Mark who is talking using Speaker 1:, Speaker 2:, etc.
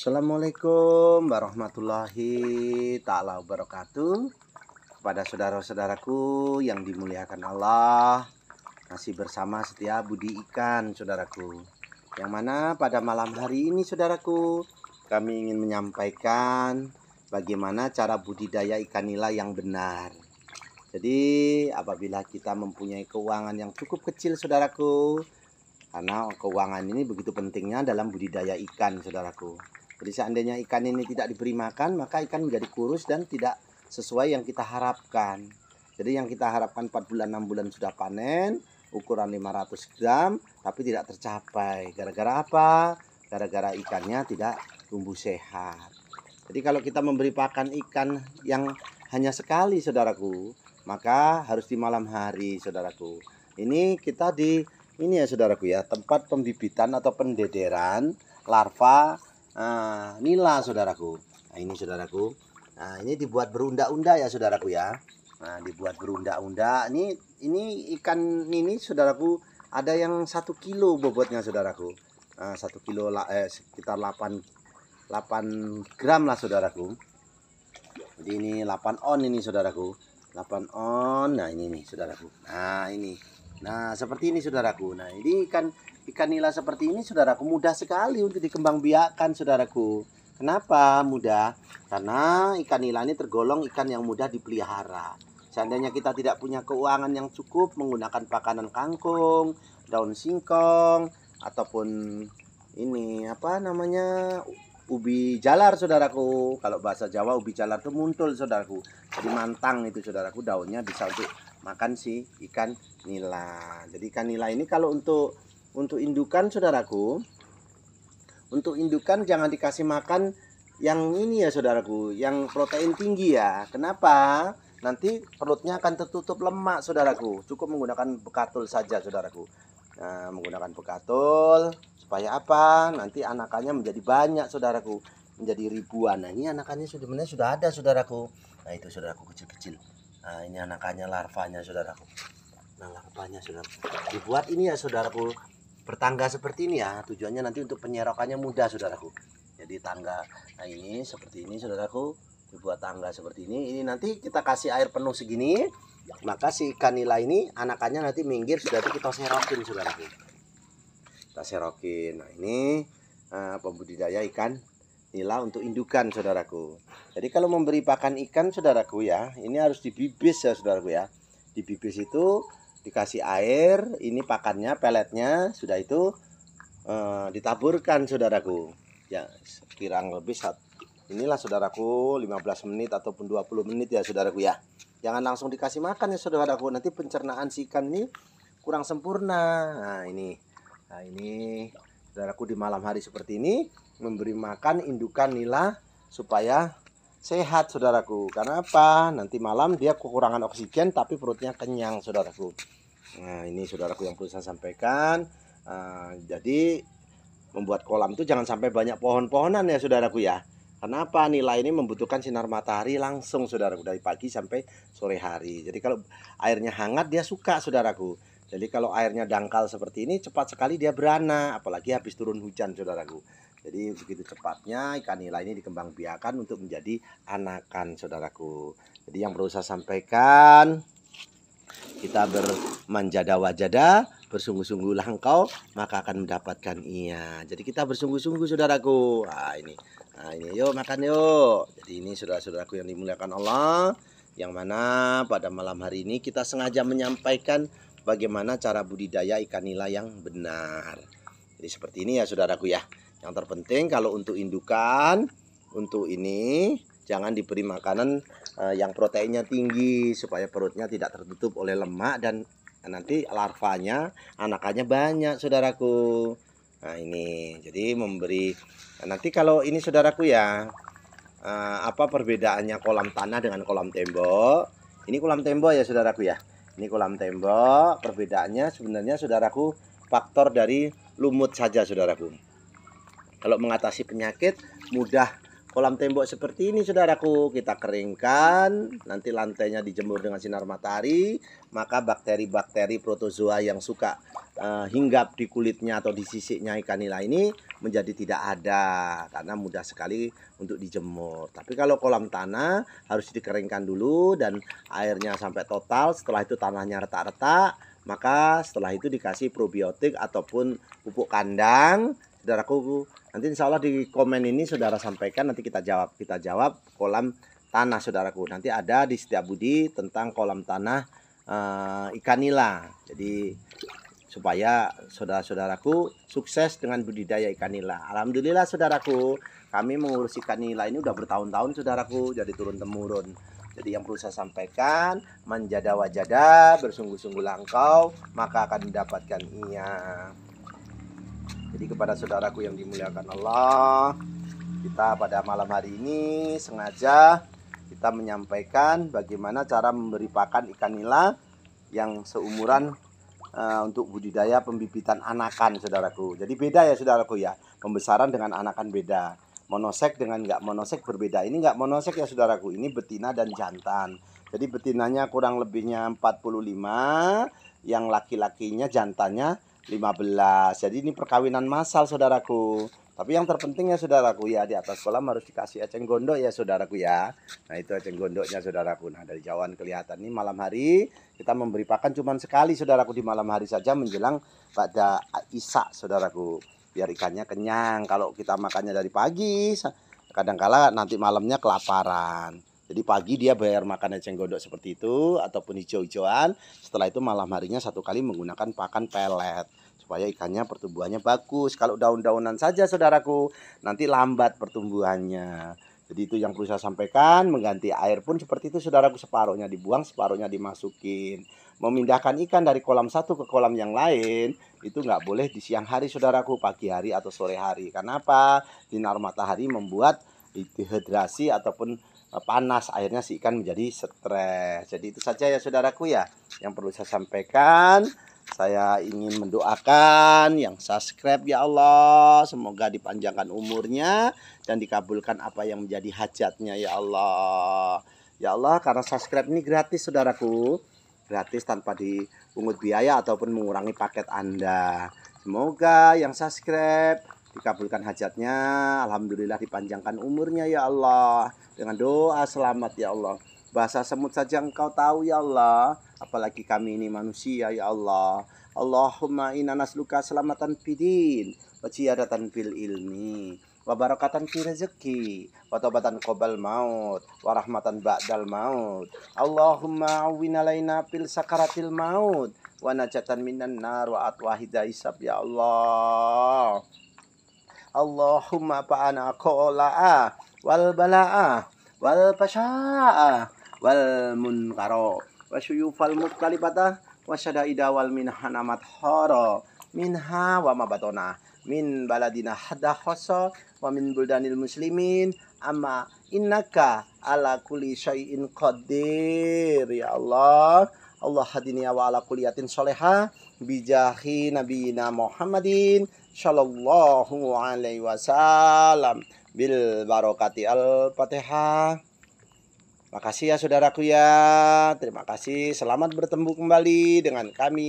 Speaker 1: Assalamualaikum warahmatullahi taala wabarakatuh kepada saudara-saudaraku yang dimuliakan Allah masih bersama setia Budi Ikan saudaraku yang mana pada malam hari ini saudaraku kami ingin menyampaikan bagaimana cara budidaya ikan nila yang benar jadi apabila kita mempunyai keuangan yang cukup kecil saudaraku karena keuangan ini begitu pentingnya dalam budidaya ikan saudaraku jadi seandainya ikan ini tidak diberi makan, maka ikan menjadi kurus dan tidak sesuai yang kita harapkan. Jadi yang kita harapkan 4 bulan 6 bulan sudah panen, ukuran 500 gram, tapi tidak tercapai. Gara-gara apa? Gara-gara ikannya tidak tumbuh sehat. Jadi kalau kita memberi pakan ikan yang hanya sekali saudaraku, maka harus di malam hari saudaraku. Ini kita di ini ya saudaraku ya, tempat pembibitan atau pendederan larva Nah, nila saudaraku. Nah, ini saudaraku. Nah, ini dibuat berunda-unda ya saudaraku ya. Nah, dibuat berunda-unda. Ini ini ikan ini saudaraku ada yang satu kilo bobotnya saudaraku. Nah, satu kilo eh, sekitar 8 8 gram lah saudaraku. Jadi ini 8 on ini saudaraku. 8 on. Nah, ini nih saudaraku. Nah, ini. Nah, seperti ini saudaraku. Nah, ini ikan ikan nila seperti ini saudaraku mudah sekali untuk dikembangbiakkan saudaraku. Kenapa mudah? Karena ikan nila ini tergolong ikan yang mudah dipelihara. Seandainya kita tidak punya keuangan yang cukup menggunakan pakanan kangkung, daun singkong ataupun ini apa namanya ubi jalar saudaraku. Kalau bahasa Jawa ubi jalar itu muntul saudaraku. Jadi mantang itu saudaraku daunnya bisa untuk makan si ikan nila. Jadi ikan nila ini kalau untuk untuk indukan saudaraku, untuk indukan jangan dikasih makan yang ini ya saudaraku, yang protein tinggi ya. Kenapa? Nanti perutnya akan tertutup lemak saudaraku. Cukup menggunakan bekatul saja saudaraku. Nah, menggunakan bekatul supaya apa? Nanti anakannya menjadi banyak saudaraku, menjadi ribuan. Nah, ini anakannya sebenarnya sudah ada saudaraku. Nah, itu saudaraku kecil-kecil nah ini anakannya larvanya saudaraku nah larvanya sudah dibuat ini ya saudaraku bertangga seperti ini ya tujuannya nanti untuk penyerokannya mudah saudaraku jadi tangga nah ini seperti ini saudaraku dibuat tangga seperti ini ini nanti kita kasih air penuh segini maka si ikan nila ini anakannya nanti minggir sudah kita serokin saudaraku kita serokin nah ini uh, pembudidaya ikan inilah untuk indukan saudaraku. Jadi kalau memberi pakan ikan saudaraku ya, ini harus dibibis ya saudaraku ya. Dibibis itu dikasih air, ini pakannya, peletnya sudah itu e, ditaburkan saudaraku. Ya, kurang lebih satu. Inilah saudaraku 15 menit ataupun 20 menit ya saudaraku ya. Jangan langsung dikasih makan ya saudaraku. Nanti pencernaan si ikan ini kurang sempurna. Nah, ini. Nah, ini saudaraku di malam hari seperti ini memberi makan indukan nila supaya sehat saudaraku karena apa nanti malam dia kekurangan oksigen tapi perutnya kenyang saudaraku nah ini saudaraku yang perlu saya sampaikan uh, jadi membuat kolam itu jangan sampai banyak pohon-pohonan ya saudaraku ya Kenapa nila ini membutuhkan sinar matahari langsung saudaraku dari pagi sampai sore hari. Jadi kalau airnya hangat dia suka saudaraku. Jadi kalau airnya dangkal seperti ini cepat sekali dia beranak apalagi habis turun hujan saudaraku. Jadi begitu cepatnya ikan nila ini dikembangbiakan untuk menjadi anakan saudaraku. Jadi yang perlu saya sampaikan kita bermanjada wajada bersungguh-sungguhlah engkau maka akan mendapatkan iya. Jadi kita bersungguh-sungguh saudaraku. Nah ini. Nah ini yuk makan yuk. Jadi ini saudara-saudaraku yang dimuliakan Allah yang mana pada malam hari ini kita sengaja menyampaikan bagaimana cara budidaya ikan nila yang benar. Jadi seperti ini ya saudaraku ya. Yang terpenting kalau untuk indukan, untuk ini jangan diberi makanan uh, yang proteinnya tinggi supaya perutnya tidak tertutup oleh lemak dan nanti larvanya, anakannya banyak, saudaraku. Nah, ini. Jadi memberi nanti kalau ini saudaraku ya uh, apa perbedaannya kolam tanah dengan kolam tembok? Ini kolam tembok ya saudaraku ya. Ini kolam tembok, perbedaannya sebenarnya saudaraku faktor dari lumut saja saudaraku kalau mengatasi penyakit mudah kolam tembok seperti ini saudaraku kita keringkan nanti lantainya dijemur dengan sinar matahari maka bakteri-bakteri protozoa yang suka uh, hinggap di kulitnya atau di sisiknya ikan nila ini menjadi tidak ada karena mudah sekali untuk dijemur tapi kalau kolam tanah harus dikeringkan dulu dan airnya sampai total setelah itu tanahnya retak-retak maka setelah itu dikasih probiotik ataupun pupuk kandang saudaraku nanti insya Allah di komen ini saudara sampaikan nanti kita jawab kita jawab kolam tanah saudaraku nanti ada di setiap budi tentang kolam tanah uh, ikan nila jadi supaya saudara-saudaraku sukses dengan budidaya ikan nila. Alhamdulillah saudaraku, kami mengurus ikan nila ini udah bertahun-tahun saudaraku, jadi turun temurun. Jadi yang perlu saya sampaikan, menjadawajada wajada, bersungguh-sungguh langkau, maka akan mendapatkan iya jadi kepada saudaraku yang dimuliakan Allah, kita pada malam hari ini sengaja kita menyampaikan bagaimana cara memberi pakan ikan nila yang seumuran uh, untuk budidaya pembibitan anakan saudaraku. Jadi beda ya saudaraku ya, pembesaran dengan anakan beda. Monosek dengan nggak monosek berbeda. Ini nggak monosek ya saudaraku, ini betina dan jantan. Jadi betinanya kurang lebihnya 45, yang laki-lakinya jantannya 15. Jadi ini perkawinan massal saudaraku. Tapi yang terpenting ya saudaraku ya di atas kolam harus dikasih eceng gondok ya saudaraku ya. Nah itu eceng gondoknya saudaraku. Nah dari jauhan kelihatan ini malam hari kita memberi pakan cuma sekali saudaraku di malam hari saja menjelang pada isak saudaraku. Biar ikannya kenyang. Kalau kita makannya dari pagi kadangkala nanti malamnya kelaparan. Jadi pagi dia bayar makan eceng gondok seperti itu ataupun hijau-hijauan. Setelah itu malam harinya satu kali menggunakan pakan pelet supaya ikannya pertumbuhannya bagus. Kalau daun-daunan saja saudaraku, nanti lambat pertumbuhannya. Jadi itu yang perlu saya sampaikan, mengganti air pun seperti itu saudaraku separuhnya dibuang, separuhnya dimasukin. Memindahkan ikan dari kolam satu ke kolam yang lain, itu nggak boleh di siang hari saudaraku, pagi hari atau sore hari. Kenapa? Sinar matahari membuat dehidrasi ataupun Eh, panas airnya si ikan menjadi stres jadi itu saja ya saudaraku ya yang perlu saya sampaikan saya ingin mendoakan yang subscribe ya Allah semoga dipanjangkan umurnya dan dikabulkan apa yang menjadi hajatnya ya Allah ya Allah karena subscribe ini gratis saudaraku gratis tanpa dipungut biaya ataupun mengurangi paket Anda semoga yang subscribe dikabulkan hajatnya alhamdulillah dipanjangkan umurnya ya Allah dengan doa selamat ya Allah bahasa semut saja engkau tahu ya Allah apalagi kami ini manusia ya Allah Allahumma inna nasluka selamatan fidin wajiyadatan fil ilmi wa barakatan fi rezeki wa maut warahmatan rahmatan ba'dal maut Allahumma awin alaina fil sakaratil maut wa najatan minan nar wa atwa hidayah ya Allah Allahumma pa'ana kola'a wal bala'a wal pasha'a wal munkaro wa syuyufal muktalibata wa syada'ida wal minhana mathara minha wa mabatona min baladina hada khosa wa min buldanil muslimin amma innaka ala kulli syai'in qadir ya Allah Allah hadini wa ala kuliyatin soleha bijahi nabiyina Muhammadin Shallallahu alaihi wasallam Bil barokati al-fatihah Makasih ya saudaraku ya Terima kasih Selamat bertemu kembali dengan kami